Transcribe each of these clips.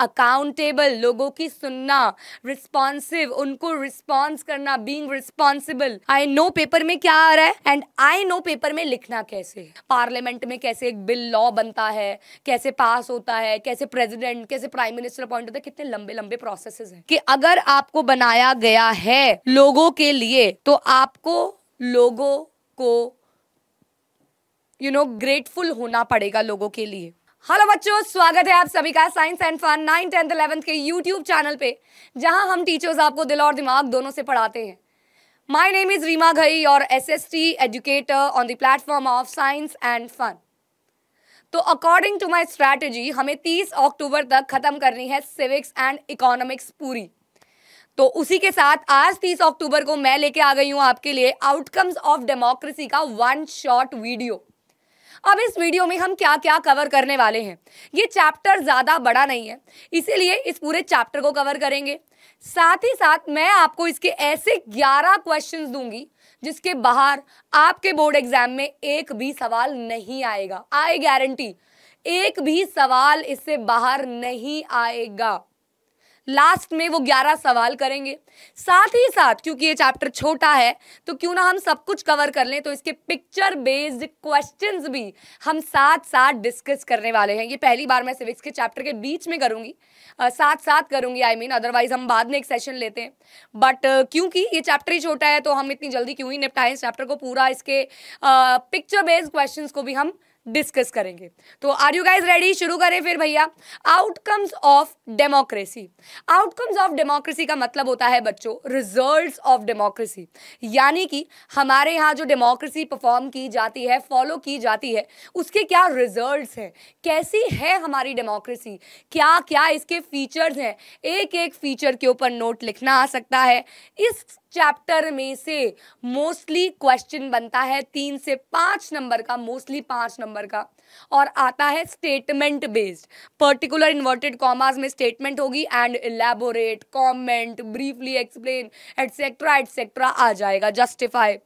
Accountable लोगों की सुनना रिस्पॉन्सिव उनको रिस्पॉन्स करना being responsible I know paper में क्या आ रहा है एंड आई नो पेपर में लिखना कैसे पार्लियामेंट में कैसे एक बिल लॉ बनता है कैसे पास होता है कैसे प्रेसिडेंट कैसे प्राइम मिनिस्टर अपॉइंट होता है कितने लंबे लंबे प्रोसेस हैं कि अगर आपको बनाया गया है लोगों के लिए तो आपको लोगों को यू नो ग्रेटफुल होना पड़ेगा लोगों के लिए हेलो बच्चों स्वागत है आप सभी का science and fun nine tenth eleventh के यूट्यूब चैनल पे जहां हम टीचर्स आपको दिल और दिमाग दोनों से पढ़ाते हैं my name is Reema Ghai और SST educator on the platform of science and fun तो अकॉर्डिंग टू माय स्ट्रेटजी हमें 30 अक्टूबर तक ख़त्म करनी है सिविक्स एंड इकोनॉमिक्स पूरी तो उसी के साथ आज तीस अक्टूबर को मैं लेके आ गई हूँ आपके लिए आउटकम्स ऑफ डेमोक्रेसी का वन शॉर्ट वीडियो अब इस वीडियो में हम क्या क्या कवर करने वाले हैं ये चैप्टर ज़्यादा बड़ा नहीं है इसीलिए इस पूरे चैप्टर को कवर करेंगे साथ ही साथ मैं आपको इसके ऐसे 11 क्वेश्चंस दूंगी जिसके बाहर आपके बोर्ड एग्जाम में एक भी सवाल नहीं आएगा आई गारंटी एक भी सवाल इससे बाहर नहीं आएगा लास्ट में वो ग्यारह सवाल करेंगे साथ ही साथ क्योंकि ये चैप्टर छोटा है तो क्यों ना हम सब कुछ कवर कर लें तो इसके पिक्चर बेस्ड क्वेश्चंस भी हम साथ साथ डिस्कस करने वाले हैं ये पहली बार मैं सिविक्स के चैप्टर के बीच में करूँगी साथ साथ करूँगी आई मीन अदरवाइज हम बाद में एक सेशन लेते हैं बट क्योंकि ये चैप्टर ही छोटा है तो हम इतनी जल्दी क्यों ही निपटाएं इस चैप्टर को पूरा इसके पिक्चर बेस्ड क्वेश्चन को भी हम डिस्कस करेंगे तो आर यू गाइज रेडी शुरू करें फिर भैया outcomes of democracy outcomes of democracy का मतलब होता है बच्चों रिजल्ट्स ऑफ डेमोक्रेसी यानी कि हमारे यहाँ जो डेमोक्रेसी परफॉर्म की जाती है फॉलो की जाती है उसके क्या रिजल्ट्स हैं कैसी है हमारी डेमोक्रेसी क्या क्या इसके फीचर्स हैं एक एक फीचर के ऊपर नोट लिखना आ सकता है इस चैप्टर में से मोस्टली क्वेश्चन बनता है तीन से पांच नंबर का मोस्टली पांच नंबर का और आता है statement based particular inverted commas में स्टेटमेंट होगी and elaborate comment briefly explain etcetera etcetera आ जाएगा जस्टिफाई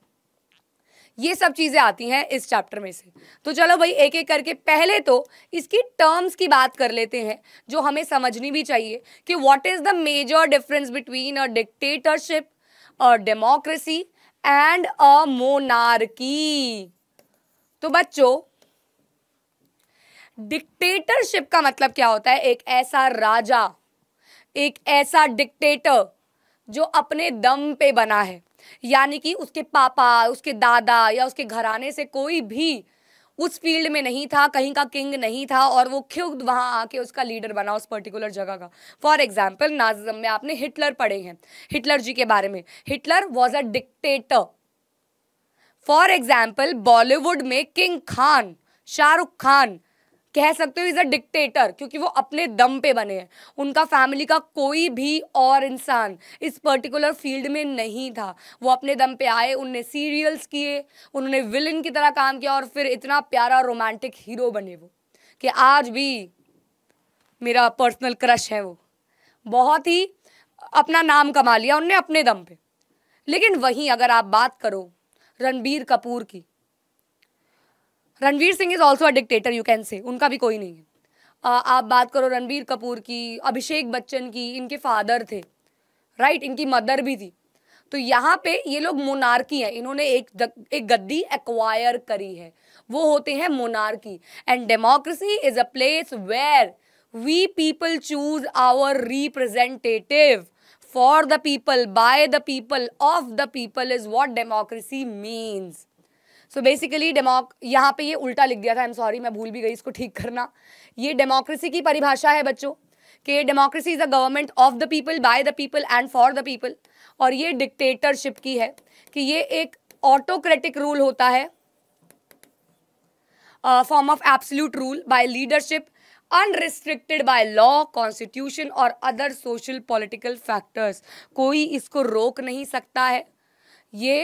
ये सब चीज़ें आती हैं इस चैप्टर में से तो चलो भाई एक एक करके पहले तो इसकी टर्म्स की बात कर लेते हैं जो हमें समझनी भी चाहिए कि what is the major difference between a dictatorship a democracy and a monarchy तो बच्चों डिक्टेटरशिप का मतलब क्या होता है एक ऐसा राजा एक ऐसा डिक्टेटर जो अपने दम पे बना है यानी कि उसके पापा उसके दादा या उसके घराने से कोई भी उस फील्ड में नहीं था कहीं का किंग नहीं था और वो खुद वहाँ आके उसका लीडर बना उस पर्टिकुलर जगह का फॉर एग्जाम्पल नाजम में आपने हिटलर पढ़े हैं हिटलर जी के बारे में Hitler was a dictator for example Bollywood में किंग खान शाहरुख खान कह सकते हो इज़ अ डिक्टेटर क्योंकि वो अपने दम पे बने हैं उनका फैमिली का कोई भी और इंसान इस पर्टिकुलर फील्ड में नहीं था वो अपने दम पे आए उनने सीरियल्स किए उन्होंने विलन की तरह काम किया और फिर इतना प्यारा रोमांटिक हीरो बने वो कि आज भी मेरा पर्सनल क्रश है वो बहुत ही अपना नाम कमा लिया उनने अपने दम पे लेकिन वहीं अगर आप बात करो रणबीर कपूर की Ranveer Singh is also a dictator you can say उनका भी कोई नहीं है आप बात करो रणबीर कपूर की अभिषेक बच्चन की इनके फादर थे राइट इनकी मदर भी थी तो यहाँ पे ये लोग मोनार्की हैं इन्होंने एक एक गद्दी एक्वायर करी है वो होते हैं monarchy and democracy is a place where we people choose our representative for the people by the people of the people is what democracy means so basically डेमोक यहाँ पे ये उल्टा लिख दिया था आई एम सॉरी मैं भूल भी गई इसको ठीक करना ये डेमोक्रेसी की परिभाषा है बच्चों कि democracy is a government of the people by the people and for the people और ये डिक्टेटरशिप की है कि ये एक ऑटोक्रेटिक रूल होता है form of absolute rule by leadership unrestricted by law constitution और अदर सोशल पॉलिटिकल फैक्टर्स कोई इसको रोक नहीं सकता है ये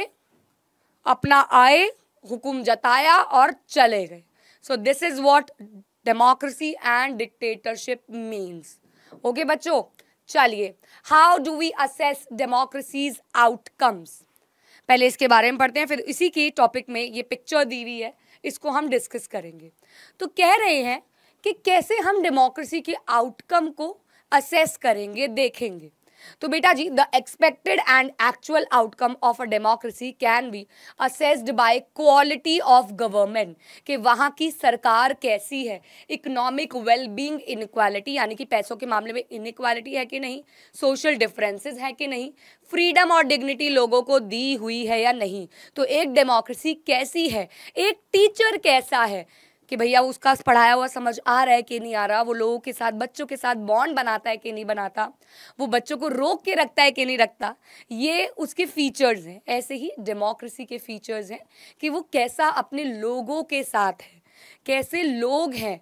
अपना आए हुकुम जताया और चले गए so this is what democracy and dictatorship means okay बच्चों चलिए how do we assess democracies outcomes पहले इसके बारे में पढ़ते हैं फिर इसी की टॉपिक में ये पिक्चर दी हुई है इसको हम डिस्कस करेंगे तो कह रहे हैं कि कैसे हम डेमोक्रेसी के आउटकम को असेस करेंगे देखेंगे तो बेटा जी the expected and actual outcome of a democracy can be assessed by quality of government कि वहाँ की सरकार कैसी है इकोनॉमिक वेलबींग इनक्वालिटी यानी कि पैसों के मामले में इनक्वालिटी है कि नहीं सोशल डिफरेंसेस है कि नहीं फ्रीडम और डिग्निटी लोगों को दी हुई है या नहीं तो एक डेमोक्रेसी कैसी है एक टीचर कैसा है कि भैया उसका पढ़ाया हुआ समझ आ रहा है कि नहीं आ रहा वो लोगों के साथ बच्चों के साथ बॉन्ड बनाता है कि नहीं बनाता वो बच्चों को रोक के रखता है कि नहीं रखता ये उसके फीचर्स हैं ऐसे ही डेमोक्रेसी के फीचर्स हैं कि वो कैसा अपने लोगों के साथ है कैसे लोग हैं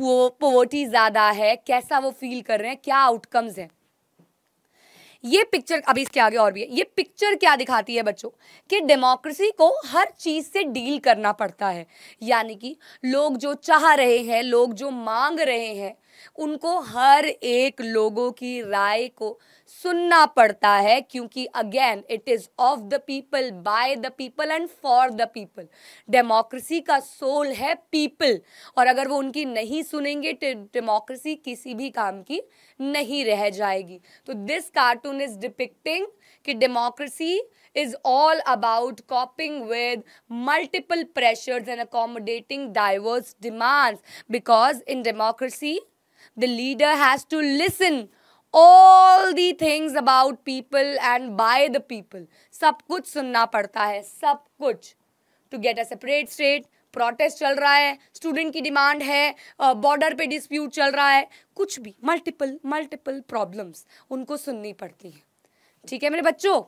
पोवर्टी ज़्यादा है कैसा वो फील कर रहे हैं क्या आउटकम्स हैं ये पिक्चर अभी इसके आगे और भी है ये पिक्चर क्या दिखाती है बच्चों कि डेमोक्रेसी को हर चीज़ से डील करना पड़ता है यानी कि लोग जो चाह रहे हैं लोग जो मांग रहे हैं उनको हर एक लोगों की राय को सुनना पड़ता है क्योंकि again it is of the people by the people and for the people democracy का सोल है पीपल और अगर वो उनकी नहीं सुनेंगे डेमोक्रेसी किसी भी काम की नहीं रह जाएगी तो दिस कार्टून इज डिपिक्टिंग कि democracy is all about coping with multiple pressures and accommodating diverse demands because in democracy the leader has to listen all the things about people and by the people सब कुछ सुनना पड़ता है सब कुछ to get a separate state protest चल रहा है स्टूडेंट की डिमांड है बॉर्डर पे डिस्प्यूट चल रहा है कुछ भी मल्टीपल मल्टीपल प्रॉब्लम्स उनको सुननी पड़ती हैं ठीक है मेरे बच्चों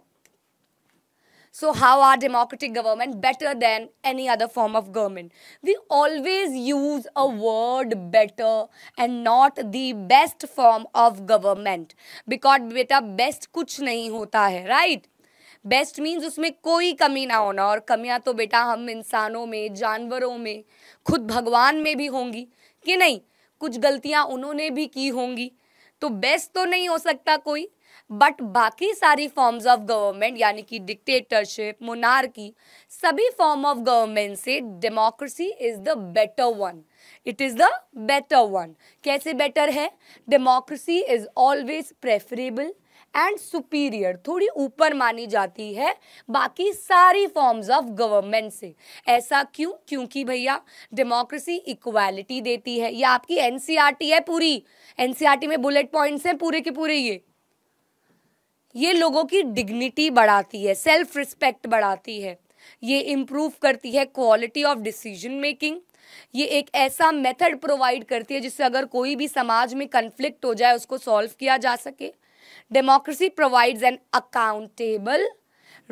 So how are democratic government better than any other form of government? We always use a word better and not the best form of government. Because beta best kuch nahi hota hai right? Best means उसमें कोई कमी ना होना और कमियां तो बेटा हम इंसानों में जानवरों में खुद भगवान में भी होंगी कि नहीं कुछ गलतियां उन्होंने भी की होंगी तो बेस्ट तो नहीं हो सकता कोई बट बाकी सारी फॉर्म्स ऑफ गवर्नमेंट यानी कि डिक्टेटरशिप मोनार्की सभी फॉर्म ऑफ गवर्नमेंट से democracy is the better one it is the better one कैसे बेटर है democracy is always preferable and superior थोड़ी ऊपर मानी जाती है बाकी सारी फॉर्म्स ऑफ गवर्नमेंट से ऐसा क्यों क्योंकि भैया डेमोक्रेसी इक्वालिटी देती है या आपकी एनसीईआरटी e है पूरी एनसीईआरटी e में बुलेट पॉइंट्स हैं पूरे के पूरे ये ये लोगों की डिग्निटी बढ़ाती है सेल्फ रिस्पेक्ट बढ़ाती है ये इम्प्रूव करती है क्वालिटी ऑफ डिसीजन मेकिंग ये एक ऐसा मेथड प्रोवाइड करती है जिससे अगर कोई भी समाज में कन्फ्लिक्ट हो जाए उसको सॉल्व किया जा सके democracy provides an accountable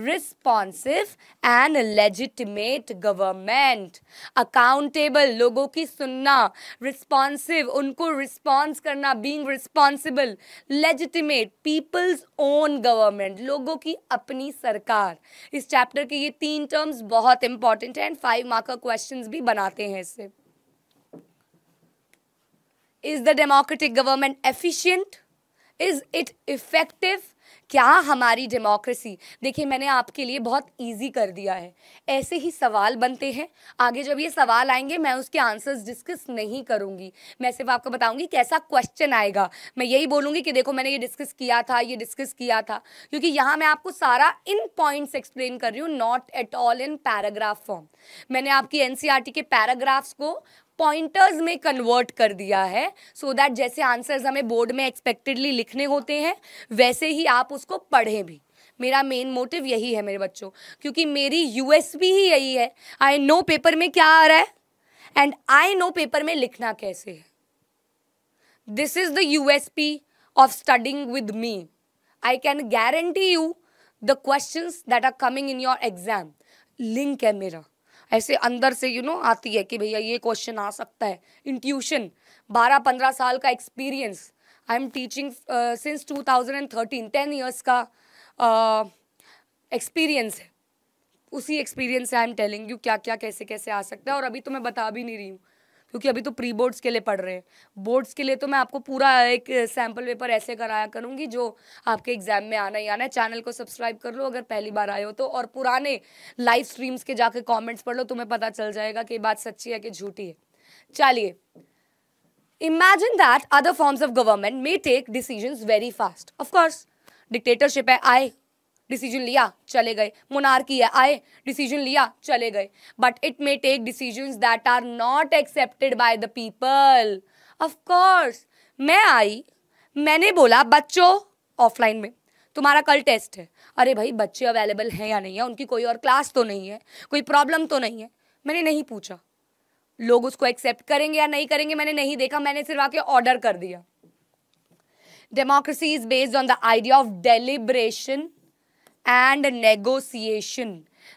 responsive and legitimate government accountable लोगों की सुनना रिस्पॉन्सिव उनको रिस्पॉन्स करना being responsible legitimate people's own government लोगों की अपनी सरकार इस चैप्टर के ये तीन टर्म्स बहुत इंपॉर्टेंट हैं एंड फाइव मार्कर क्वेश्चन भी बनाते हैं इससे is the democratic government efficient is it effective क्या हमारी डेमोक्रेसी देखिए मैंने आपके लिए बहुत इजी कर दिया है ऐसे ही सवाल बनते हैं आगे जब ये सवाल आएंगे मैं उसके आंसर्स डिस्कस नहीं करूँगी मैं सिर्फ आपको बताऊंगी कैसा क्वेश्चन आएगा मैं यही बोलूंगी कि देखो मैंने ये डिस्कस किया था ये डिस्कस किया था क्योंकि यहाँ मैं आपको सारा इन पॉइंट्स एक्सप्लेन कर रही हूँ not at all in paragraph form मैंने आपकी एन e के पैराग्राफ्स को पॉइंटर्स में कन्वर्ट कर दिया है सो so दैट जैसे आंसर्स हमें बोर्ड में एक्सपेक्टेडली लिखने होते हैं वैसे ही आप उसको पढ़ें भी मेरा मेन मोटिव यही है मेरे बच्चों क्योंकि मेरी यूएसपी ही यही है आई नो पेपर में क्या आ रहा है एंड आई नो पेपर में लिखना कैसे है this is the USP of studying with me I can guarantee you the question that are coming in your exam link है मेरा ऐसे अंदर से यू you नो know, आती है कि भैया ये क्वेश्चन आ सकता है इंट्यूशन बारह पंद्रह साल का experience I am teaching since two thousand and thirteen ten years का एक्सपीरियंस uh, है उसी एक्सपीरियंस से आई एम टेलिंग यू क्या क्या कैसे कैसे आ सकता है और अभी तो मैं बता भी नहीं रही हूँ क्योंकि अभी तो प्री बोर्ड्स के लिए पढ़ रहे हैं बोर्ड्स के लिए तो मैं आपको पूरा एक सैम्पल पेपर ऐसे कराया करूँगी जो आपके एग्जाम में आना ही आना है चैनल को सब्सक्राइब कर लो अगर पहली बार आए हो तो और पुराने लाइव स्ट्रीम्स के जाके कॉमेंट्स पढ़ लो तुम्हें पता चल जाएगा कि बात सच्ची है कि झूठी है चलिए imagine that other forms of government may take decision very fast of course dictatorship है आई डिसीजन लिया चले गए मोनार्की है आए डिसीजन लिया चले गए but it may take decision that are not accepted by the people of course मैं आई मैंने बोला बच्चों ऑफलाइन में तुम्हारा कल टेस्ट है अरे भाई बच्चे अवेलेबल हैं या नहीं है उनकी कोई और क्लास तो नहीं है कोई प्रॉब्लम तो नहीं है मैंने नहीं पूछा लोग उसको एक्सेप्ट करेंगे या नहीं करेंगे मैंने नहीं देखा मैंने सिर्फ आके ऑर्डर कर दिया democracy is based on the idea of deliberation and negotiation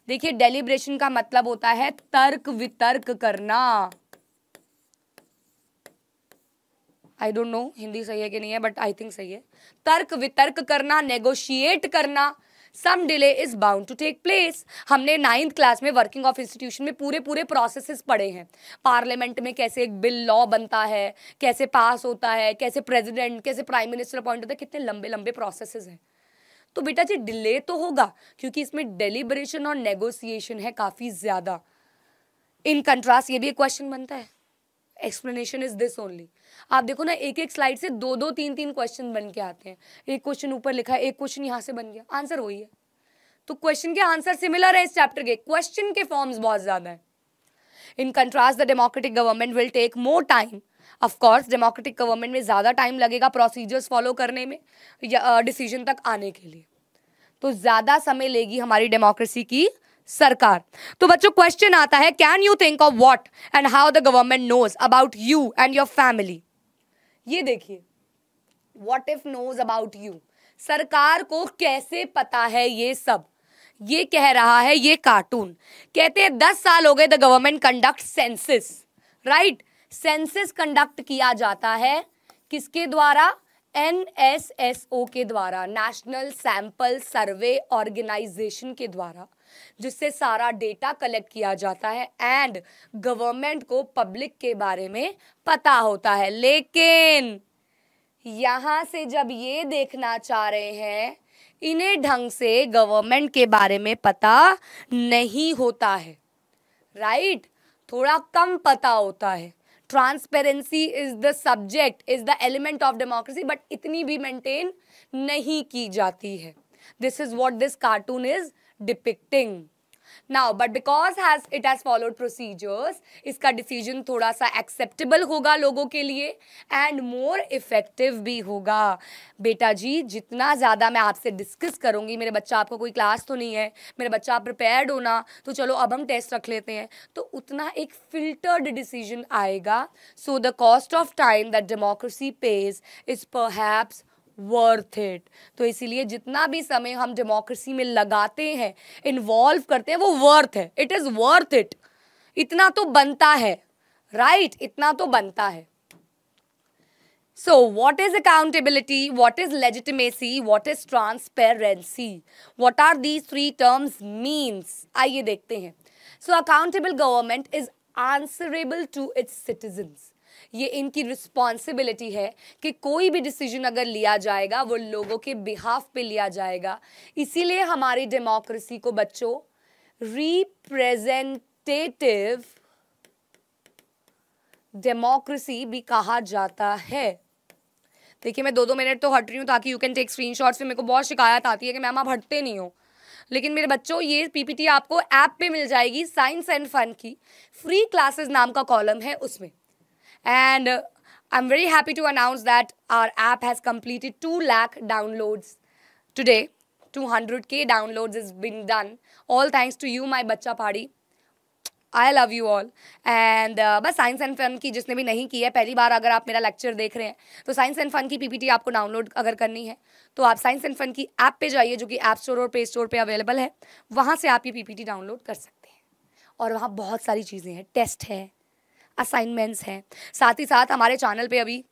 देखिए डेलिब्रेशन का मतलब होता है तर्क वितर्क करना आई डोंट नो हिंदी सही है कि नहीं है बट आई थिंक सही है तर्क वितर्क करना नेगोशिएट करना some delay is bound to take place हमने नाइन्थ क्लास में वर्किंग ऑफ इंस्टीट्यूशन में पूरे पूरे प्रोसेसेस पढ़े हैं पार्लियामेंट में कैसे एक बिल लॉ बनता है कैसे पास होता है कैसे प्रेसिडेंट कैसे प्राइम मिनिस्टर अपॉइंट होता है कितने लंबे लंबे प्रोसेसेस हैं तो बेटा जी डिले तो होगा क्योंकि इसमें डेलीबरेशन और नेगोसिएशन है काफ़ी ज़्यादा इन कंट्रास्ट ये भी एक क्वेश्चन बनता है एक्सप्लेनेशन इज दिस ओनली आप देखो ना एक एक स्लाइड से दो दो तीन तीन क्वेश्चन बन के आते हैं एक क्वेश्चन ऊपर लिखा है एक क्वेश्चन यहाँ से बन गया आंसर वही है तो क्वेश्चन के आंसर सिमिलर है इस चैप्टर के क्वेश्चन के फॉर्म्स बहुत ज़्यादा है in contrast the democratic government will take more time of course democratic government में ज़्यादा टाइम लगेगा प्रोसीजर्स फॉलो करने में या डिसीजन तक आने के लिए तो ज़्यादा समय लेगी हमारी डेमोक्रेसी की सरकार तो बच्चों क्वेश्चन आता है can you think of what and how the government knows about you and your family ये देखिए what if knows about you सरकार को कैसे पता है ये सब ये कह रहा है ये कार्टून कहते हैं दस साल हो गए the government conduct census right census conduct किया जाता है किसके द्वारा एन एस एस ओ के द्वारा नेशनल सैंपल सर्वे ऑर्गेनाइजेशन के द्वारा जिससे सारा डेटा कलेक्ट किया जाता है एंड गवर्नमेंट को पब्लिक के बारे में पता होता है लेकिन यहाँ से जब ये देखना चाह रहे हैं इन्हें ढंग से गवर्नमेंट के बारे में पता नहीं होता है राइट थोड़ा कम पता होता है transparency is the subject is the element of democracy but इतनी भी मेंटेन नहीं की जाती है this is what this cartoon is depicting now but because has it has followed procedures इसका डिसीजन थोड़ा सा एक्सेप्टेबल होगा लोगों के लिए एंड मोर इफेक्टिव भी होगा बेटा जी जितना ज़्यादा मैं आपसे डिस्कस करूँगी मेरे बच्चा आपको कोई क्लास तो नहीं है मेरे बच्चा आप प्रिपेयर्ड होना तो चलो अब हम टेस्ट रख लेते हैं तो उतना एक फिल्टर्ड डिसीजन आएगा so the cost of time that democracy pays is पर वर्थ इट तो इसीलिए जितना भी समय हम डेमोक्रेसी में लगाते हैं इन्वॉल्व करते हैं वो वर्थ है इट इज़ वर्थ इट इतना तो बनता है राइट right? इतना तो बनता है so what is accountability what is legitimacy what is transparency what are these three terms means आइए देखते हैं so accountable government is answerable to its citizens ये इनकी रिस्पॉन्सिबिलिटी है कि कोई भी डिसीजन अगर लिया जाएगा वो लोगों के बिहाफ पे लिया जाएगा इसीलिए हमारी डेमोक्रेसी को बच्चों रिप्रेजेंटेटिव डेमोक्रेसी भी कहा जाता है देखिए मैं दो दो मिनट तो हट रही हूँ ताकि you can take screenshots मेरे को बहुत शिकायत आती है कि मैम आप हटते नहीं हो लेकिन मेरे बच्चों ये पीपीटी आपको ऐप पे मिल जाएगी साइंस एंड फन की फ्री क्लासेस नाम का कॉलम है उसमें And uh, I'm very happy to announce that our app has completed 2 lakh downloads today. 200k downloads has been done. All thanks to you, my बच्चा party. I love you all and बस science and fun की जिसने भी नहीं की है पहली बार अगर आप मेरा लेक्चर देख रहे हैं तो साइंस एंड फन की पीपीटी आपको डाउनलोड अगर करनी है तो आप साइंस एंड फन की ऐप पे जाइए जो कि ऐप स्टोर और प्ले स्टोर पे अवेलेबल है वहाँ से आप ये पीपीटी डाउनलोड कर सकते हैं और वहाँ बहुत सारी चीज़ें हैं टेस्ट है असाइनमेंट्स हैं साथ ही साथ हमारे चैनल पे अभी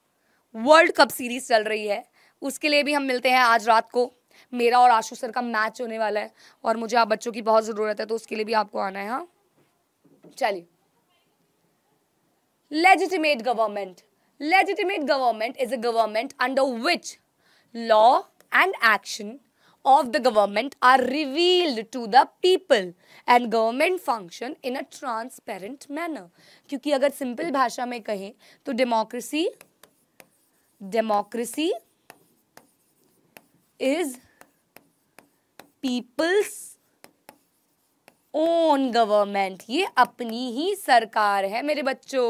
वर्ल्ड कप सीरीज़ चल रही है उसके लिए भी हम मिलते हैं आज रात को मेरा और आशु सर का मैच होने वाला है और मुझे आप बच्चों की बहुत ज़रूरत है तो उसके लिए भी आपको आना है हाँ चलिए legitimate government legitimate government is a government under which law and action of the government are revealed to the people and government function in a transparent manner kyunki agar simple bhasha mein kahe to democracy democracy is people's own government ये अपनी ही सरकार है मेरे बच्चों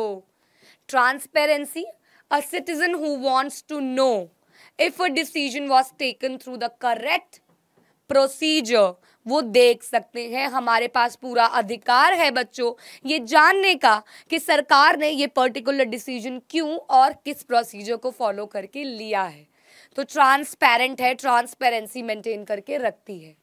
transparency a citizen who wants to know if a decision was taken through the correct procedure वो देख सकते हैं हमारे पास पूरा अधिकार है बच्चों ये जानने का कि सरकार ने ये पर्टिकुलर डिसीजन क्यों और किस प्रोसीजर को फॉलो करके लिया है तो ट्रांसपेरेंट है ट्रांसपेरेंसी मेंटेन करके रखती है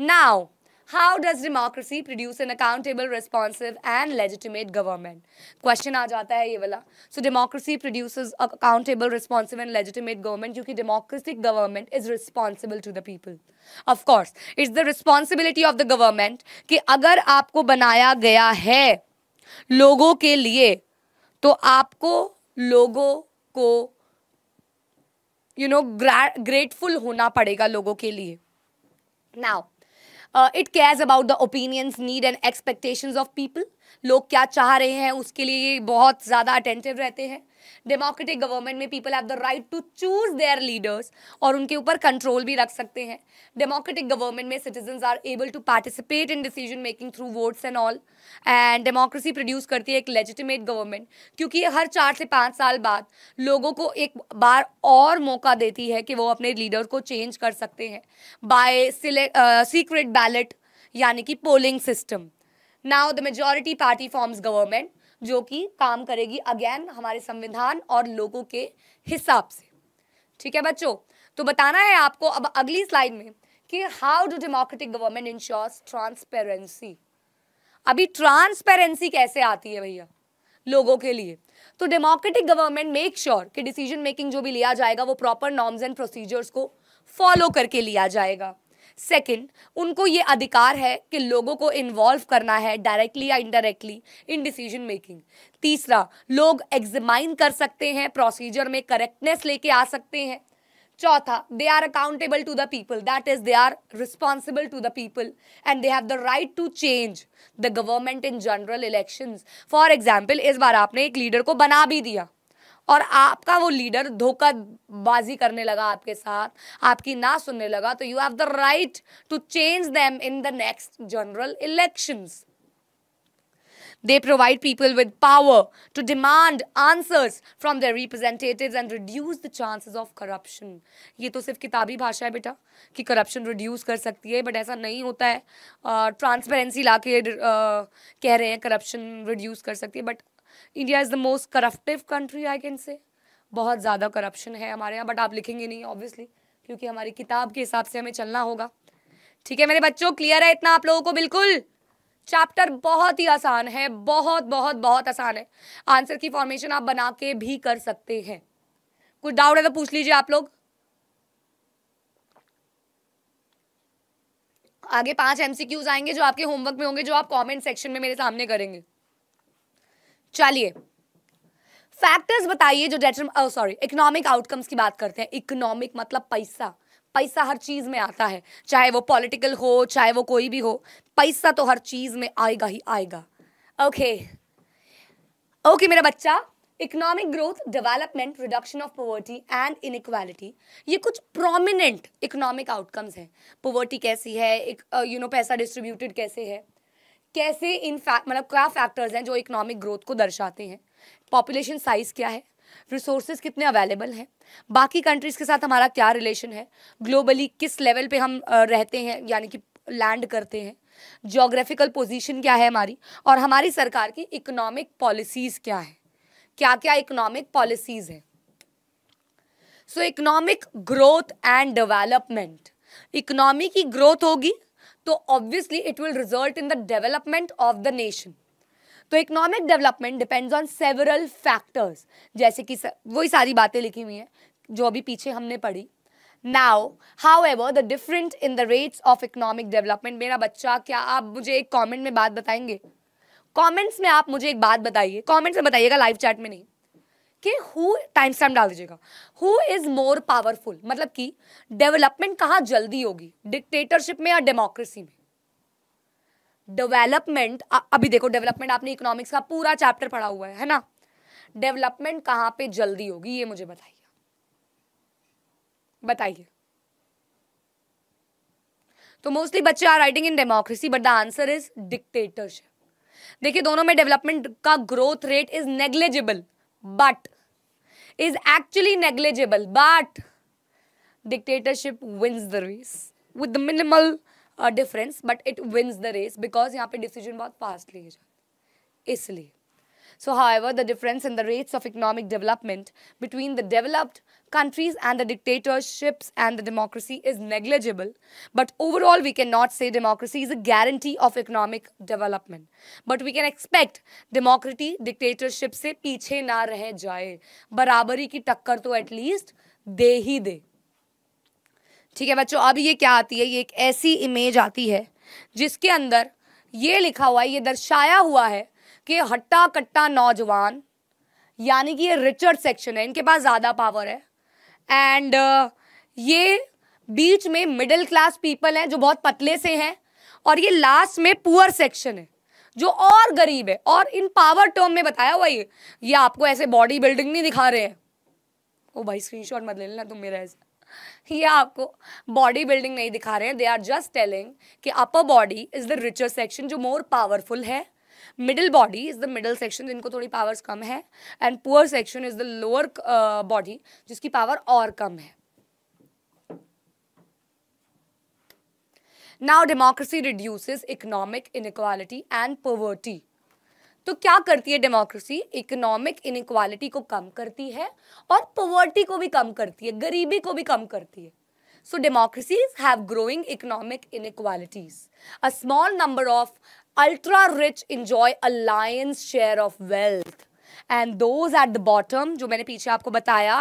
now how does democracy produce an accountable responsive and legitimate government question आ जाता है ये वाला so democracy produce accountable responsive and legitimate government क्योंकि democratic government is responsible to the people of course it's the responsibility of the government कि अगर आपको बनाया गया है लोगों के लिए तो आपको लोगों को यू नो ग्रेटफुल होना पड़ेगा लोगों के लिए now it cares about the opinions need and expectations of people लोग क्या चाह रहे हैं उसके लिए बहुत ज़्यादा अटेंटिव रहते हैं डेमोक्रेटिक गवर्नमेंट में people have the right to choose their leaders और उनके ऊपर कंट्रोल भी रख सकते हैं डेमोक्रेटिक गवर्नमेंट में citizen are able to participate in decision making through votes and all and democracy produce करती है एक लेजिटिमेट गवर्नमेंट क्योंकि हर चार से पाँच साल बाद लोगों को एक बार और मौका देती है कि वो अपने लीडर को चेंज कर सकते हैं बाय सीक्रेट बैलेट यानी कि polling system now the majority party forms government जो कि काम करेगी अगेन हमारे संविधान और लोगों के हिसाब से ठीक है बच्चों तो बताना है आपको अब अगली स्लाइड में कि how do democratic government ensures transparency अभी ट्रांसपेरेंसी कैसे आती है भैया लोगों के लिए तो डेमोक्रेटिक गवर्नमेंट मेक श्योर कि डिसीजन मेकिंग जो भी लिया जाएगा वो प्रॉपर नॉर्म्स एंड प्रोसीजर्स को फॉलो करके लिया जाएगा सेकंड उनको ये अधिकार है कि लोगों को इन्वॉल्व करना है डायरेक्टली या इनडायरेक्टली इन डिसीजन मेकिंग तीसरा लोग एग्जामाइन कर सकते हैं प्रोसीजर में करेक्टनेस लेके आ सकते हैं चौथा they are accountable to the people that is they are responsible to the people and they have the right to change the government in general elections for example इस बार आपने एक लीडर को बना भी दिया और आपका वो लीडर धोखाबाजी करने लगा आपके साथ आपकी ना सुनने लगा तो you have the right to change them in the next general elections they provide people with power to demand answer from the representative and reduce the chances of corruption ये तो सिर्फ किताबी भाषा है बेटा कि करप्शन रिड्यूस कर सकती है बट ऐसा नहीं होता है ट्रांसपेरेंसी ला के uh, कह रहे हैं करप्शन रिड्यूस कर सकती है but India is the most corruptive country I can say बहुत ज़्यादा करप्शन है हमारे यहाँ बट आप लिखेंगे नहीं ऑब्वियसली क्योंकि हमारी किताब के हिसाब से हमें चलना होगा ठीक है मेरे बच्चों क्लियर है इतना आप लोगों को बिल्कुल चैप्टर बहुत ही आसान है बहुत बहुत बहुत आसान है आंसर की फॉर्मेशन आप बना के भी कर सकते हैं कुछ डाउट है तो पूछ लीजिए आप लोग आगे पांच एमसीक्यूज आएंगे जो आपके होमवर्क में होंगे जो आप कमेंट सेक्शन में मेरे सामने करेंगे चलिए फैक्टर्स बताइए जो डेट सॉरी इकोनॉमिक आउटकम्स की बात करते हैं इकोनॉमिक मतलब पैसा पैसा हर चीज में आता है चाहे वो पॉलिटिकल हो चाहे वो कोई भी हो पैसा तो हर चीज में आएगा ही आएगा ओके okay. ओके okay, मेरा बच्चा economic growth development reduction of poverty and inequality ये कुछ प्रोमिनेंट इकोनॉमिक आउटकम्स हैं पोवर्टी कैसी है you know uh, you know, पैसा डिस्ट्रीब्यूटेड कैसे है कैसे इन फैक्ट मतलब क्या फैक्टर्स हैं जो इकोनॉमिक ग्रोथ को दर्शाते हैं पॉपुलेशन साइज क्या है रिसोर्सेज कितने अवेलेबल हैं बाकी कंट्रीज़ के साथ हमारा क्या रिलेशन है ग्लोबली किस लेवल पे हम रहते हैं यानी कि लैंड करते हैं जोग्राफिकल पोजीशन क्या है हमारी और हमारी सरकार की इकोनॉमिक पॉलिसीज़ क्या है क्या क्या इकोनॉमिक पॉलिसीज़ हैं so economic growth and development economy की ग्रोथ होगी तो obviously it will result in the development of the nation तो economic development depends on several factors जैसे कि वही सारी बातें लिखी हुई हैं जो अभी पीछे हमने पढ़ी now however the different in the rates of economic development मेरा बच्चा क्या आप मुझे एक कॉमेंट में बात बताएंगे कॉमेंट्स में आप मुझे एक बात बताइए कॉमेंट्स में बताइएगा लाइव चैट में नहीं कि हु टाइम स्टैम्प डाल दीजिएगा हु इज मोर पावरफुल मतलब कि डेवलपमेंट कहाँ जल्दी होगी डिक्टेटरशिप में या डेमोक्रेसी में डेवलपमेंट अभी देखो डेवलपमेंट आपने इकोनॉमिक्स का पूरा चैप्टर पढ़ा हुआ है है ना डेवलपमेंट कहाँ पे जल्दी होगी ये मुझे बताइए बताइए तो मोस्टली बच्चे are writing in democracy but the answer is dictatorship देखिए दोनों में डेवलपमेंट का growth rate is negligible but is actually negligible. But dictatorship wins the race with the minimal uh, difference, but it wins the race because यहाँ पे decision बहुत fast लिए जाते So, however, the difference in the rates of economic development between the developed countries and the dictatorships and the democracy is negligible. But overall, we cannot say democracy is a guarantee of economic development. But we can expect democracy dictatorship se piche na rahe jaye barabari ki takkar to at least de hi de ठीक है बच्चों अब ये क्या आती है ये एक ऐसी इमेज आती है जिसके अंदर ये लिखा हुआ है ये दर्शाया हुआ है कि हट्टा कट्टा नौजवान यानी कि ये रिचर्ड सेक्शन है इनके पास ज़्यादा पावर है एंड uh, ये बीच में मिडिल क्लास पीपल हैं जो बहुत पतले से हैं और ये लास्ट में पुअर सेक्शन है जो और गरीब है और इन पावर टर्म में बताया हुआ ये ये आपको ऐसे बॉडी बिल्डिंग नहीं दिखा रहे हैं ओ भाई स्क्रीनशॉट मत ले लेना तुम मेरा ऐसा ये आपको बॉडी बिल्डिंग नहीं दिखा रहे हैं दे आर जस्ट टेलिंग कि upper body is the richer section जो मोर पावरफुल है middle body is the middle section जिनको थोड़ी पावर्स कम है and poor section is the lower body जिसकी पावर और कम है now democracy reduces economic inequality and poverty तो क्या करती है डेमोक्रेसी इकोनॉमिक इनक्वालिटी को कम करती है और पोवर्टी को भी कम करती है गरीबी को भी कम करती है so democracies have growing economic inequalities a small number of ultra rich enjoy a share of wealth and those at the bottom जो मैंने पीछे आपको बताया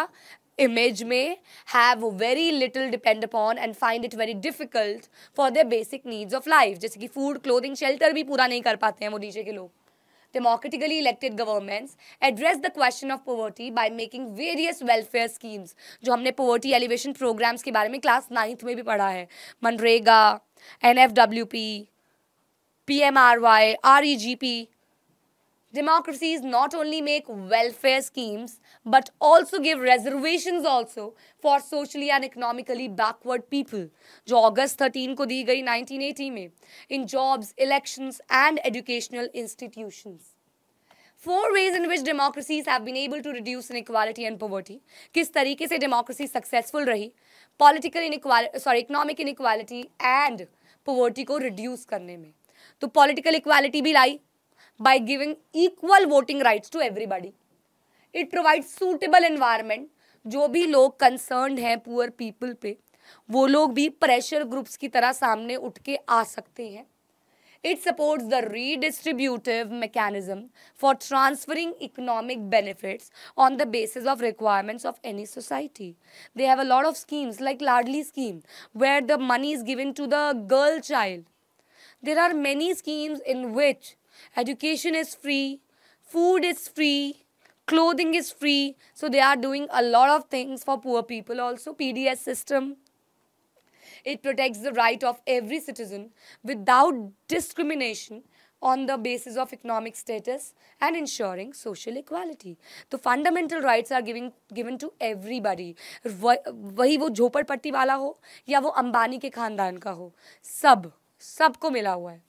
इमेज में have very little depend upon and find it very difficult for their basic needs of life जैसे कि food clothing shelter भी पूरा नहीं कर पाते हैं वो नीचे के लोग democratically elected governments address the question of poverty by making various welfare schemes जो हमने poverty elevation programs के बारे में class नाइन्थ में भी पढ़ा है MNREGA N F W P PMRY, REGP. Democracies not only make welfare schemes but also give reservations also for socially and economically backward people जो अगस्त 13 को दी गई 1980 में in jobs, elections and educational institutions. Four ways in which democracies have been able to reduce inequality and poverty किस तरीके से democracy successful रही political inequality sorry economic inequality and poverty को reduce करने में तो पॉलिटिकल इक्वालिटी भी लाई by giving equal voting right to everybody it provide suitable environment जो भी लोग कंसर्न हैं पुअर पीपल पे वो लोग भी प्रेशर ग्रुप्स की तरह सामने उठ के आ सकते हैं it supports the redistributive mechanism for transferring economic benefits on the basis of requirement of any society they have a lot of schemes like Ladli scheme where the money is given to the girl child There are many schemes in which education is free, food is free, clothing is free. So they are doing a lot of things for poor people also. PDS system. It protects the right of every citizen without discrimination on the basis of economic status and ensuring social equality. The fundamental rights are giving, given to everybody. वही वो झोपड़पट्टी वाला हो या वो अंबानी के खानदान का हो सब सबको मिला हुआ है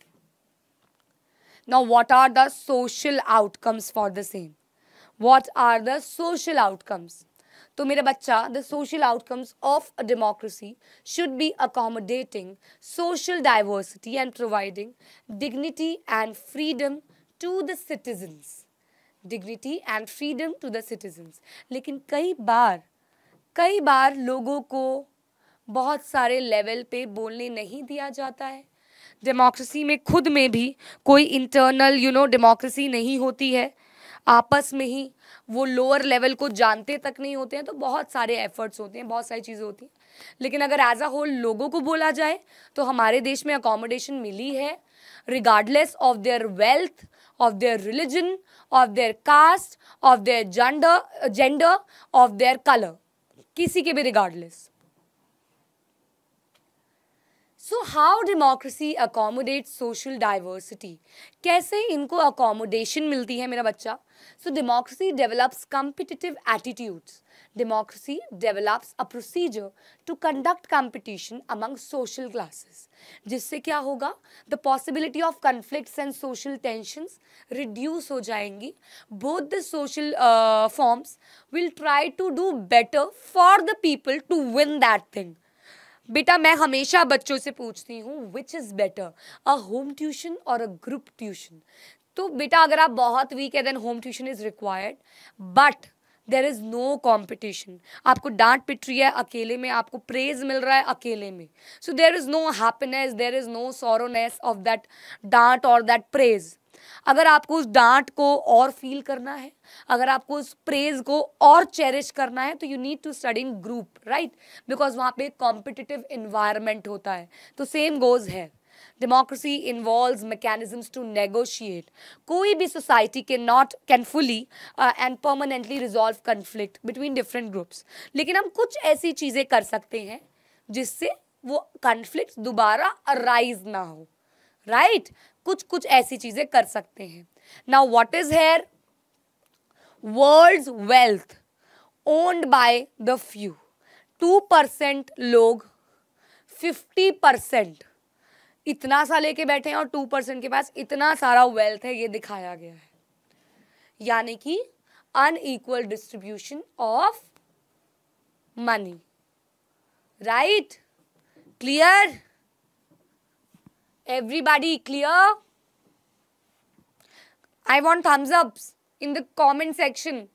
now what are the social outcomes for the same what are the social outcomes तो मेरा बच्चा the social outcomes of a democracy should be accommodating social diversity and providing dignity and freedom to the citizens dignity and freedom to the citizens लेकिन कई बार कई बार लोगों को बहुत सारे लेवल पे बोलने नहीं दिया जाता है डेमोक्रेसी में खुद में भी कोई इंटरनल यू नो डेमोक्रेसी नहीं होती है आपस में ही वो लोअर लेवल को जानते तक नहीं होते हैं तो बहुत सारे एफर्ट्स होते हैं बहुत सारी चीज़ें होती हैं लेकिन अगर एज अ होल लोगों को बोला जाए तो हमारे देश में अकोमोडेशन मिली है regardless of their wealth of their religion of their caste of their gender gender of their colour किसी के भी regardless so how democracy accommodate social diversity कैसे इनको अकोमोडेशन मिलती है मेरा बच्चा so democracy develops competitive attitudes democracy develops a procedure to conduct competition among social classes जिससे क्या होगा the possibility of conflicts and social tensions reduce हो जाएंगी both the social forms will try to do better for the people to win that thing बेटा मैं हमेशा बच्चों से पूछती हूँ which is better a home tuition और अ ग्रुप ट्यूशन तो बेटा अगर आप बहुत वीक है then home tuition is required but there is no competition आपको डांट पिट रही है अकेले में आपको प्रेज मिल रहा है अकेले में so there is no happiness there is no soreness of that डांट और दैट प्रेज़ अगर आपको उस डांट को और फील करना है अगर आपको उस प्रेज को और चेरिश करना है तो you need to study in group right because वहाँ पे कॉम्पिटिटिव इन्वायरमेंट होता है तो सेम गोज है democracy involve mechanisms to negotiate कोई भी सोसाइटी के not can fully and permanently resolve conflict between different groups लेकिन हम कुछ ऐसी चीज़ें कर सकते हैं जिससे वो कन्फ्लिक्ट दोबारा अराइज ना हो राइट right? कुछ कुछ ऐसी चीज़ें कर सकते हैं now what is here world wealth owned by the few two percent लोग फिफ्टी परसेंट इतना सा लेके बैठे हैं और टू परसेंट के पास इतना सारा वेल्थ है ये दिखाया गया है यानी कि unequal distribution of money right clear Everybody clear? I want thumbs ups in the comment section.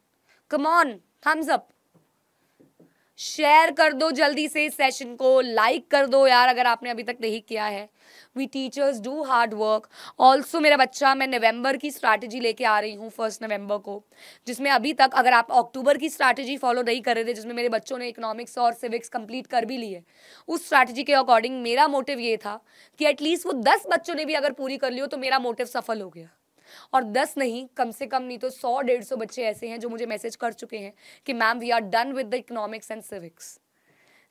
Come on, thumbs up. Share कर दो जल्दी से सेशन को लाइक कर दो यार अगर आपने अभी तक नहीं किया है we teachers do hard work also मेरा बच्चा मैं नवंबर की स्ट्रैटेजी लेके आ रही हूँ फर्स्ट नवंबर को जिसमें अभी तक अगर आप अक्टूबर की स्ट्रैटेजी फॉलो नहीं कर रहे थे जिसमें मेरे बच्चों ने इकोनॉमिक्स और सिविक्स कंप्लीट कर भी ली है उस स्ट्रैटेजी के अकॉर्डिंग मेरा मोटिव ये था कि एटलीस्ट वो दस बच्चों ने भी अगर पूरी कर ली हो तो मेरा मोटिव सफल हो गया और दस नहीं कम से कम नहीं तो सौ डेढ़ सौ बच्चे ऐसे हैं जो मुझे मैसेज कर चुके हैं कि ma'am we are done with the economics and civics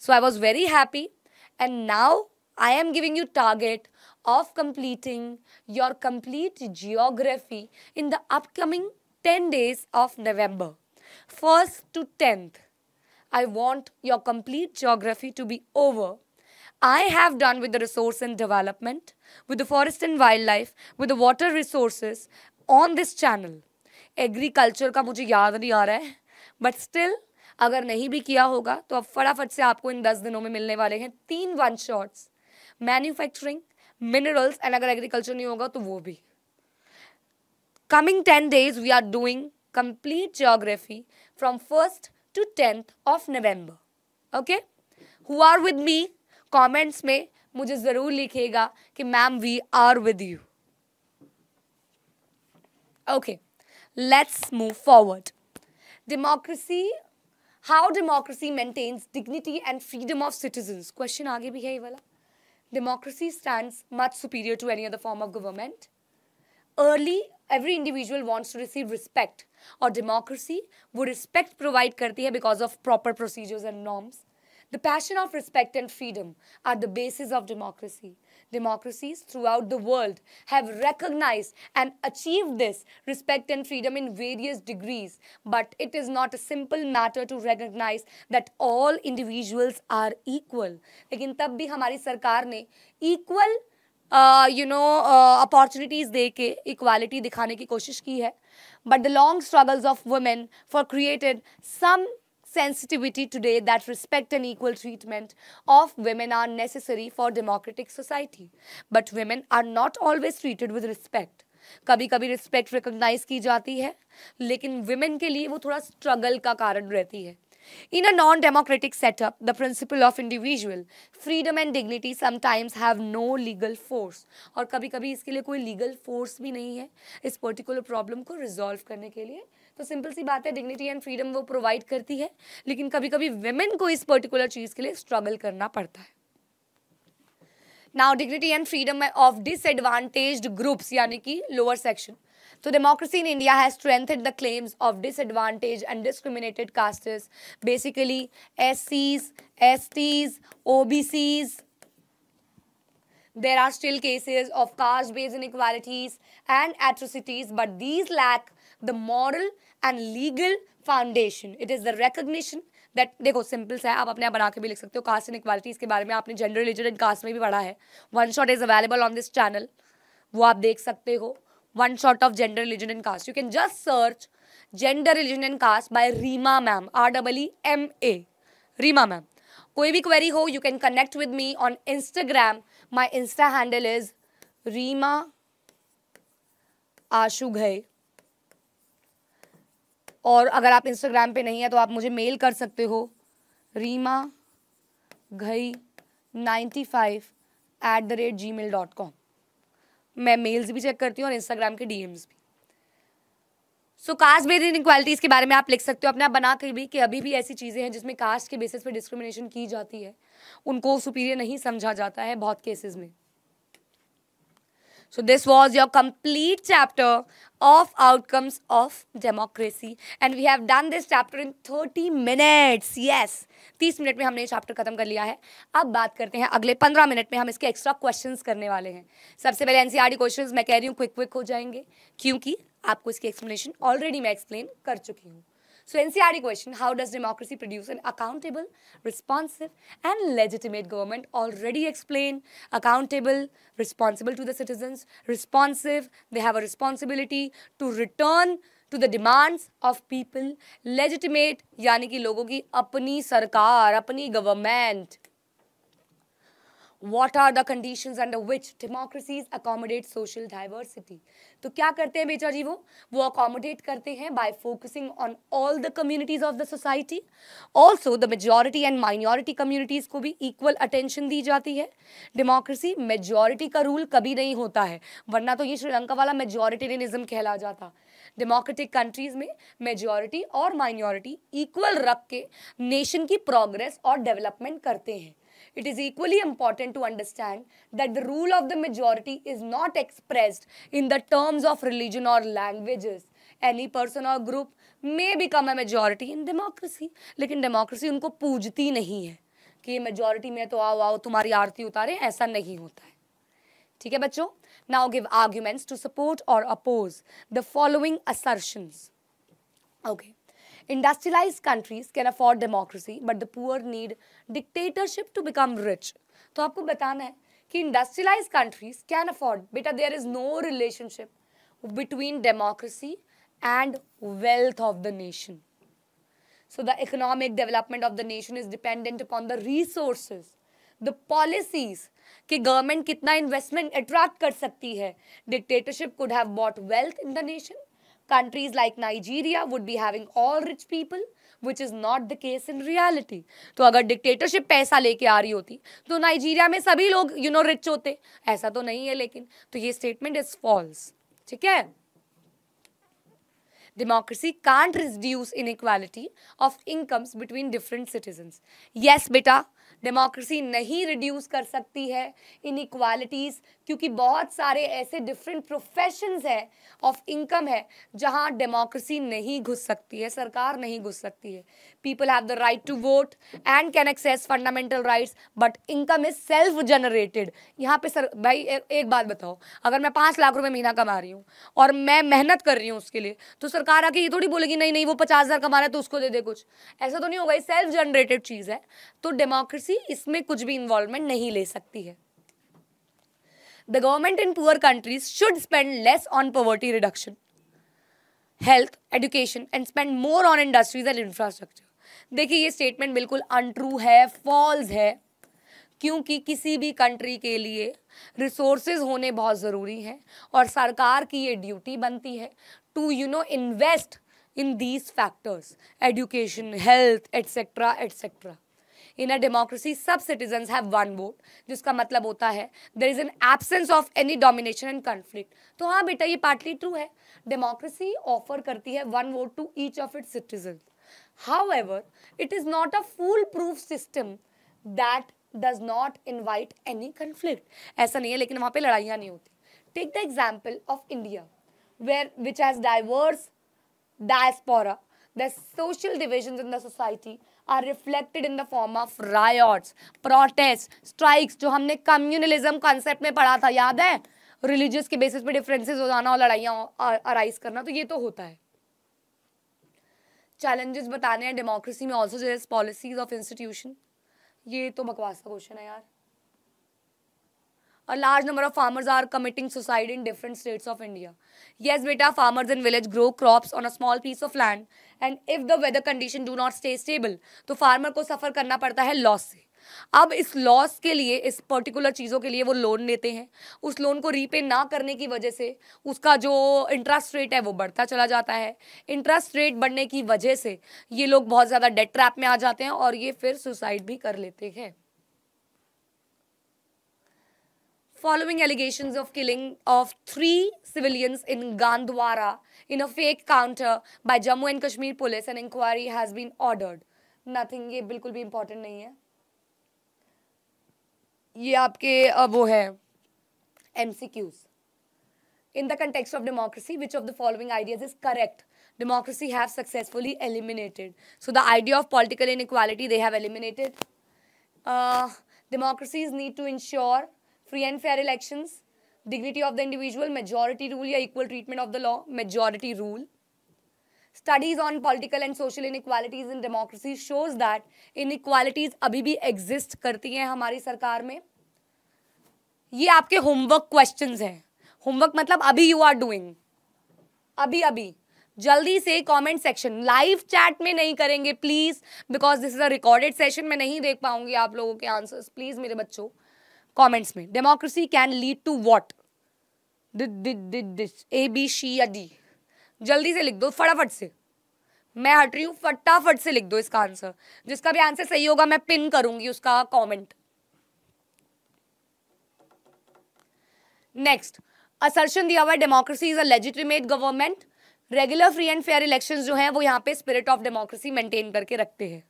so I was very happy and now I am giving you target of completing your complete geography in the upcoming ten days of November first to tenth I want your complete geography to be over I have done with the resource and development, with the forest and wildlife, with the water resources on this channel. Agriculture का मुझे याद नहीं आ रहा है but still अगर नहीं भी किया होगा तो अब फटाफट से आपको इन दस दिनों में मिलने वाले हैं तीन one shots manufacturing minerals and अगर एग्रीकल्चर नहीं होगा तो वो भी coming ten days we are doing complete geography from first to tenth of November okay who are with me comments में मुझे जरूर लिखेगा कि ma'am we are with you okay let's move forward democracy how democracy maintains dignity and freedom of citizen question आगे भी है ये वाला democracy stand much superior to any other form of government early every individual wants to receive respect और democracy वो respect provide करती है because of proper procedures and norms The passion of respect and freedom are the basis of democracy. Democracies throughout the world have recognized and achieved this respect and freedom in various degrees. But it is not a simple matter to recognize that all individuals are equal. लेकिन तब भी हमारी सरकार ने equal uh, you know, uh, opportunities दे equality equality दिखाने की कोशिश की है But the long struggles of women for created some. sensitivity today that respect and equal treatment of women are necessary for democratic society but women are not always treated with respect कभी कभी respect recognise की जाती है लेकिन women के लिए वो थोड़ा स्ट्रगल का कारण रहती है in a non democratic setup the principle of individual freedom and dignity sometimes have no legal force और कभी कभी इसके लिए कोई लीगल फोर्स भी नहीं है इस पर्टिकुलर प्रॉब्लम को रिजॉल्व करने के लिए तो सिंपल सी बात है डिग्निटी एंड फ्रीडम वो प्रोवाइड करती है लेकिन कभी कभी वेमेन को इस पर्टिकुलर चीज़ के लिए स्ट्रगल करना पड़ता है now dignity and freedom of disadvantage groups यानी कि लोअर सेक्शन तो democracy in India has strengthened the claims of disadvantage and discriminated castes basically एस सीज STs OBCs are still cases of caste based inequalities and atrocities but these lack the moral and legal foundation it is the recognition that देखो simple सा है आप अपने आप बना के भी लिख सकते हो कास्ट एंड इक्वालिटीज़ के बारे में आपने जेंडर रिलीजन एंड कास्ट में भी पढ़ा है one shot is available on this channel वो आप देख सकते हो one shot of gender religion and caste you can just search gender religion and caste by Reema ma'am R double E M A Reema ma'am कोई भी क्वेरी हो you can connect with me on Instagram my insta handle is Reema Ashu Ghai और अगर आप Instagram पे नहीं है तो आप मुझे मेल कर सकते हो Reema Ghai ninety five at the rate gmail dot com मैं मेल्स भी चेक करती हूँ और इंस्टाग्राम के डीएम्स भी सो कास्ट बेस्ड इक्वालिटीज के बारे में आप लिख सकते हो अपने आप बना के भी कि अभी भी ऐसी चीज़ें हैं जिसमें कास्ट के बेसिस पे डिस्क्रिमिनेशन की जाती है उनको सुपीरियर नहीं समझा जाता है बहुत केसेस में so this was your complete chapter of outcomes of democracy and we have done this chapter in 30 minutes yes 30 minute में हमने ये चैप्टर खत्म कर लिया है अब बात करते हैं अगले 15 मिनट में हम इसके एक्स्ट्रा क्वेश्चंस करने वाले हैं सबसे पहले एनसीईआरटी क्वेश्चंस e मैं कह रही हूँ क्विक क्विक हो जाएंगे क्योंकि आपको इसकी एक्सप्लेनेशन ऑलरेडी मैं एक्सप्लेन कर चुकी हूँ So NCRT question, how does democracy produce an accountable, responsive and legitimate government? Already explained, accountable, responsible to the citizens, responsive, they have a responsibility to return to the demands of people. Legitimate, कि लोगों की अपनी सरकार अपनी government. what are the conditions under which democracies accommodate social diversity तो क्या करते हैं बेटा जी वो वो accommodate करते हैं by focusing on all the communities of the society also the majority and minority communities को भी equal attention दी जाती है democracy majority का rule कभी नहीं होता है वरना तो ये श्रीलंका वाला majoritarianism कहला जाता डेमोक्रेटिक कंट्रीज़ में मेजॉरिटी और माइनॉरिटी इक्वल रख के नेशन की प्रोग्रेस और डेवलपमेंट करते हैं it is equally important to understand that the rule of the majority is not expressed in the terms of religion or languages any person or group may become a majority in democracy lekin democracy उनको पूजती नहीं है कि majority mein to aao aao tumhari aarti utare aisa nahi hota hai theek hai bachcho now give arguments to support or oppose the following assertions okay industrialise countries can afford democracy but the poor need dictatorship to become rich तो आपको बताना है कि industrialise countries can afford बेटा there is no relationship between democracy and wealth of the nation so the economic development of the nation is dependent upon the resources, the policies कि government कितना investment attract कर सकती है dictatorship could have bought wealth in the nation countries like Nigeria would be having all rich people which is not the case in reality. तो अगर dictatorship पैसा लेके आ रही होती तो नाइजीरिया में सभी लोग यू नो रिच होते ऐसा तो नहीं है लेकिन तो ये statement is false ठीक है democracy can't reduce inequality of incomes between different citizens yes beta democracy नहीं रिड्यूस कर सकती है इनक्वालिटीज़ क्योंकि बहुत सारे ऐसे डिफरेंट प्रोफेशंस है ऑफ इनकम है जहां डेमोक्रेसी नहीं घुस सकती है सरकार नहीं घुस सकती है people have the right to vote and can access fundamental rights but income is self generated यहाँ पे सर भाई ए, एक बात बताओ अगर मैं पाँच लाख रुपये महीना कमा रही हूँ और मैं मेहनत कर रही हूँ उसके लिए तो सर सरकार आके ये थोड़ी बोलेगी नहीं नहीं वो पचास हज़ार कमा रहा है तो उसको दे दे कुछ ऐसा तो नहीं होगा ये सेल्फ जनरेटेड चीज़ है तो डेमोक्रेसी इसमें कुछ भी इन्वॉल्वमेंट नहीं ले सकती है the government in poor countries should spend less on poverty reduction health education and spend more on industries and infrastructure देखिए ये स्टेटमेंट बिल्कुल अनट्रू है फॉल्स है क्योंकि किसी भी कंट्री के लिए रिसोर्सेज होने बहुत ज़रूरी हैं और सरकार की ये ड्यूटी बनती है to you know invest in these factors education health etcetera etcetera in a democracy सब सिटीजन हैव वन वोट जिसका मतलब होता है there is an absence of any domination and conflict तो हाँ बेटा ये पार्टली ट्रू है डेमोक्रेसी ऑफर करती है one vote to each of its citizen however it is not a full proof system that does not invite any conflict ऐसा नहीं है लेकिन वहाँ पर लड़ाइयाँ नहीं होती take the example of India where which has diverse diaspora the social divisions in the society are reflected in the form of riots protests strikes jo humne communalism concept mein padha tha yaad hai religious ke basis pe differences ho jana aur ladaiyan arise karna to ye to hota hai challenges batane hain democracy mein also there is policies of institution ये तो बकवास का question है यार a large number of farmers are committing suicide in different states of India. Yes, beta, farmers in village grow crops on a small piece of land and if the weather condition do not stay stable, तो farmer को suffer करना पड़ता है loss से अब इस loss के लिए इस पर्टिकुलर चीज़ों के लिए वो लोन लेते हैं उस लोन को रीपे ना करने की वजह से उसका जो इंटरेस्ट रेट है वो बढ़ता चला जाता है इंटरेस्ट रेट बढ़ने की वजह से ये लोग बहुत ज़्यादा डेट ट्रैप में आ जाते हैं और ये फिर सुसाइड भी कर लेते हैं following allegations of killing of three civilians in Gandwara in a fake counter by Jammu and Kashmir police, an inquiry has been ordered. Nothing, ये बिल्कुल भी important नहीं है ये आपके वो है MCQs. In the context of democracy, which of the following ideas is correct? Democracy have successfully eliminated. So the idea of political inequality they have eliminated. Uh, democracies need to ensure free and fair election dignity of the individual majority rule या equal treatment of the law majority rule studies on political and social in democracy shows that inequalities अभी भी exist करती हैं हमारी सरकार में ये आपके होमवर्क क्वेश्चंस हैं होमवर्क मतलब अभी यू आर डूइंग अभी अभी जल्दी से कमेंट सेक्शन लाइव चैट में नहीं करेंगे please because this is a recorded session मैं नहीं देख पाऊंगी आप लोगों के आंसर्स प्लीज़ मेरे बच्चों कमेंट्स में democracy can lead to what this A B C या डी जल्दी से लिख दो फटाफट से मैं हट रही हूँ फटाफट से लिख दो इसका आंसर जिसका भी आंसर सही होगा मैं पिन करूंगी उसका कमेंट नेक्स्ट असर्शन दिया हुआ democracy is a legitimate government regular free and fair elections जो है वो यहाँ पे स्पिरिट ऑफ डेमोक्रेसी मेंटेन करके रखते हैं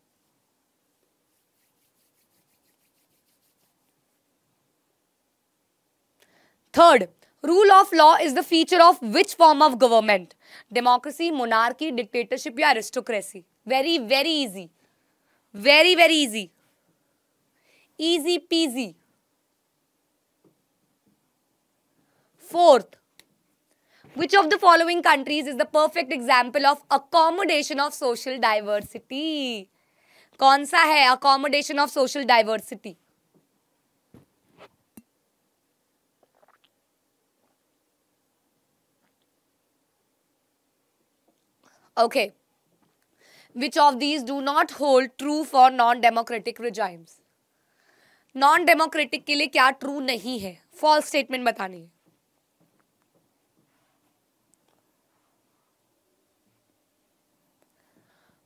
third rule of law is the feature of which form of government democracy monarchy dictatorship या aristocracy very very easy very very easy easy peasy fourth which of the following countries is the perfect example of accommodation of social diversity कौन सा है accommodation of social diversity Okay. Which of these do not hold true for non-democratic regimes? Non-democratic के लिए क्या true नहीं है False statement बतानी है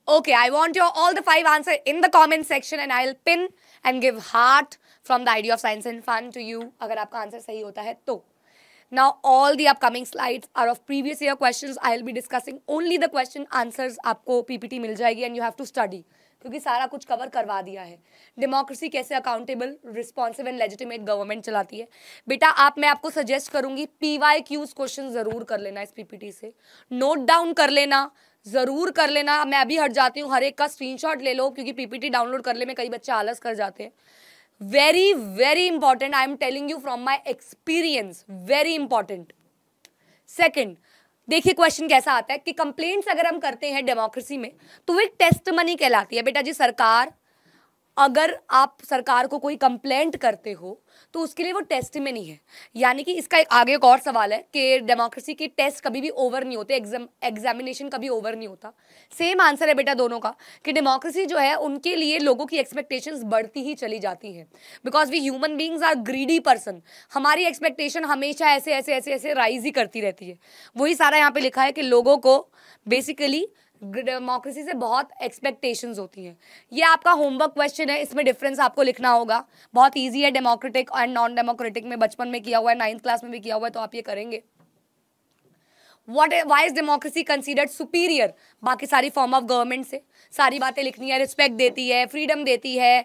Okay, I want your all the five answer in the comment section and I'll pin and give heart from the idea of science and fun to you. अगर आपका answer सही होता है तो Now all the upcoming slides are of previous year questions. I will be discussing only the question answers आपको PPT मिल जाएगी and you have to study. क्योंकि सारा कुछ कवर करवा दिया है डेमोक्रेसी कैसे accountable responsive and legitimate government चलाती है बेटा आप मैं आपको सजेस्ट करूंगी पी वाई क्यूज क्वेश्चन ज़रूर कर लेना इस पीपीटी से नोट डाउन कर लेना ज़रूर कर लेना मैं अभी हट जाती हूँ हर एक का स्क्रीनशॉट ले लो क्योंकि पीपीटी डाउनलोड कर ले में कई बच्चे आलस कर जाते हैं very very important i am telling you from my experience very important second देखिए क्वेश्चन कैसा आता है कि कंप्लेंट्स अगर हम करते हैं डेमोक्रेसी में तो वो एक टेस्ट मनी कहलाती है बेटा जी सरकार अगर आप सरकार को कोई कंप्लेंट करते हो तो उसके लिए वो टेस्ट में नहीं है यानी कि इसका एक आगे एक और सवाल है कि डेमोक्रेसी के टेस्ट कभी भी ओवर नहीं होते एग्जाम एग्जामिनेशन कभी ओवर नहीं होता सेम आंसर है बेटा दोनों का कि डेमोक्रेसी जो है उनके लिए लोगों की एक्सपेक्टेशंस बढ़ती ही चली जाती हैं because we human beings are greedy person हमारी एक्सपेक्टेशन हमेशा ऐसे ऐसे ऐसे ऐसे राइज ही करती रहती है वही सारा यहाँ पर लिखा है कि लोगों को बेसिकली डेमोक्रेसी से बहुत एक्सपेक्टेशंस होती हैं ये आपका होमवर्क क्वेश्चन है इसमें डिफरेंस आपको लिखना होगा बहुत इजी है डेमोक्रेटिक एंड नॉन डेमोक्रेटिक में बचपन में किया हुआ है नाइन्थ क्लास में भी किया हुआ है तो आप ये करेंगे what why is democracy considered superior बाकी सारी फॉर्म ऑफ गवर्नमेंट से सारी बातें लिखनी है रिस्पेक्ट देती है फ्रीडम देती है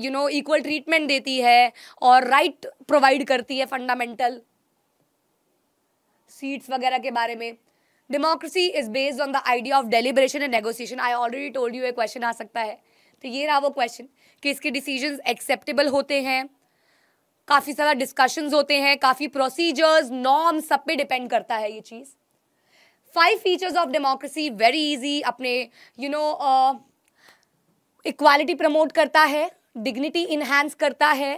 यू नो इक्वल ट्रीटमेंट देती है और राइट right प्रोवाइड करती है फंडामेंटल सीट्स वगैरह के बारे में democracy is based on the idea of deliberation and negotiation I already told you a question आ सकता है तो ये रहा वो क्वेश्चन कि इसके डिसीजन एक्सेप्टेबल होते हैं काफ़ी सारा डिस्कशंस होते हैं काफ़ी प्रोसीजर्स नॉर्म सब पे डिपेंड करता है ये चीज़ five features of democracy very easy अपने यू नो इक्वालिटी प्रमोट करता है डिग्निटी इनहेंस करता है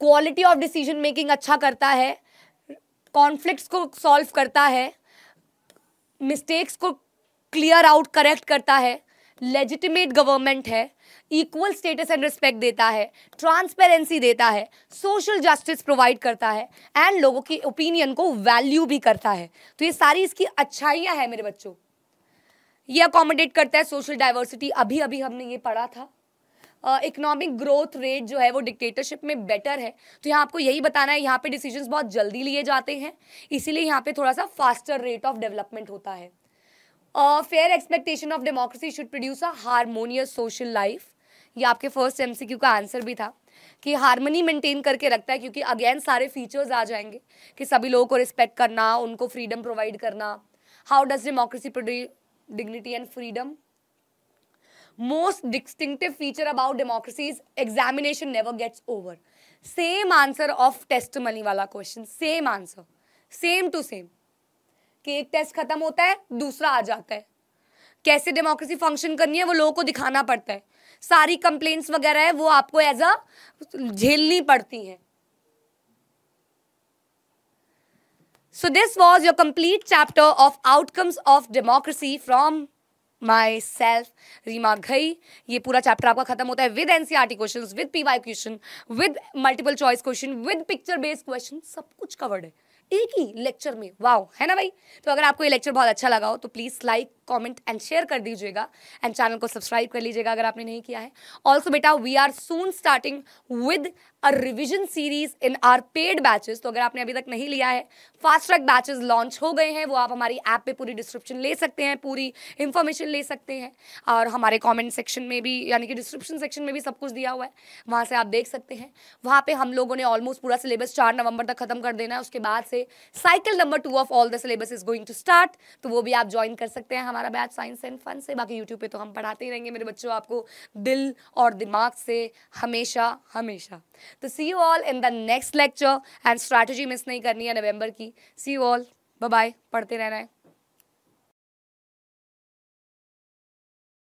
क्वालिटी ऑफ डिसीजन मेकिंग अच्छा करता है कॉन्फ्लिक्ट्स को सॉल्व करता है मिस्टेक्स को क्लियर आउट करेक्ट करता है लेजिटिमेट गवर्नमेंट है इक्वल स्टेटस एंड रिस्पेक्ट देता है ट्रांसपेरेंसी देता है सोशल जस्टिस प्रोवाइड करता है एंड लोगों की ओपिनियन को वैल्यू भी करता है तो ये सारी इसकी अच्छाइयाँ हैं मेरे बच्चों ये अकोमोडेट करता है सोशल डाइवर्सिटी अभी अभी हमने ये पढ़ा था इकोनॉमिक ग्रोथ रेट जो है वो डिक्टेटरशिप में बेटर है तो यहाँ आपको यही बताना है यहाँ पे डिसीजंस बहुत जल्दी लिए जाते हैं इसीलिए यहाँ पे थोड़ा सा फास्टर रेट ऑफ डेवलपमेंट होता है fair expectation of democracy should produce a harmonious social life ये आपके फर्स्ट एम का आंसर भी था कि हारमोनी मेंटेन करके रखता है क्योंकि अगेन सारे फीचर्स आ जाएंगे कि सभी लोगों को रिस्पेक्ट करना उनको फ्रीडम प्रोवाइड करना how does democracy produce dignity and freedom most distinctive feature about democracy is examination never gets over same answer of testimony वाला question same answer same to same कि एक टेस्ट खत्म होता है दूसरा आ जाता है कैसे डेमोक्रेसी फंक्शन करनी है वो लोगों को दिखाना पड़ता है सारी कंप्लेंट्स वगैरह है वो आपको एज अ झेलनी पड़ती हैं So this was your complete chapter of outcomes of democracy from myself Reema Ghai ये पूरा चैप्टर आपका खत्म होता है with NCERT question with P Y question with multiple choice question with picture based question सब कुछ कवर्ड है एक ही लेक्चर में वाओ है ना भाई तो अगर आपको ये लेक्चर बहुत अच्छा लगा हो तो please like comment and share कर दीजिएगा एंड चैनल को सब्सक्राइब कर लीजिएगा अगर आपने नहीं किया है ऑल्सो बेटा we are soon starting with a revision series in our paid batches तो अगर आपने अभी तक नहीं लिया है फास्ट ट्रैक बैचेस लॉन्च हो गए हैं वो आप हमारी ऐप पे पूरी डिस्क्रिप्शन ले सकते हैं पूरी इंफॉर्मेशन ले सकते हैं और हमारे कमेंट सेक्शन में भी यानी कि डिस्क्रिप्शन सेक्शन में भी सब कुछ दिया हुआ है वहाँ से आप देख सकते हैं वहाँ पे हम लोगों ने ऑलमोस्ट पूरा सिलेबस चार नवंबर तक खत्म कर देना है उसके बाद से cycle number two of all the syllabus is going to start तो वो भी आप ज्वाइन कर सकते हैं हमारे हमारा बैच साइंस एंड फन से बाकी यूट्यूब पे तो हम पढ़ाते ही रहेंगे मेरे बच्चों आपको दिल और दिमाग से हमेशा हमेशा तो see you all in the next lecture and strategy miss नहीं करनी है नवंबर की सी यू ऑल बाय पढ़ते रहना है